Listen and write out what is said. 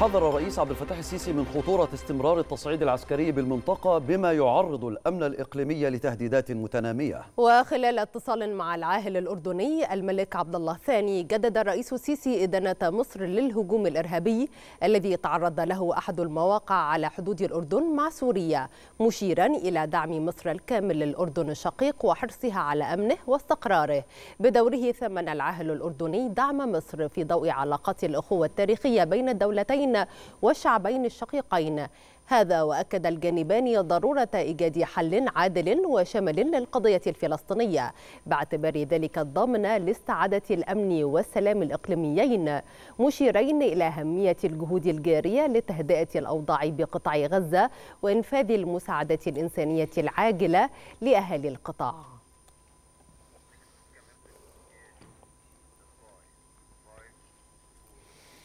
حذر الرئيس عبد الفتاح السيسي من خطورة استمرار التصعيد العسكري بالمنطقة بما يعرض الأمن الإقليمي لتهديدات متنامية وخلال اتصال مع العاهل الأردني الملك عبد الله الثاني جدد الرئيس السيسي إدانة مصر للهجوم الإرهابي الذي تعرض له أحد المواقع على حدود الأردن مع سوريا مشيرا إلى دعم مصر الكامل للأردن الشقيق وحرصها على أمنه واستقراره بدوره ثمن العاهل الأردني دعم مصر في ضوء علاقات الأخوة التاريخية بين الدولتين الشعبين والشعبين الشقيقين هذا وأكد الجانبان ضرورة إيجاد حل عادل وشمل للقضية الفلسطينية باعتبار ذلك الضمن لاستعادة الأمن والسلام الإقليميين مشيرين إلى أهمية الجهود الجارية لتهدئة الأوضاع بقطاع غزة وإنفاذ المساعدة الإنسانية العاجلة لأهالي القطاع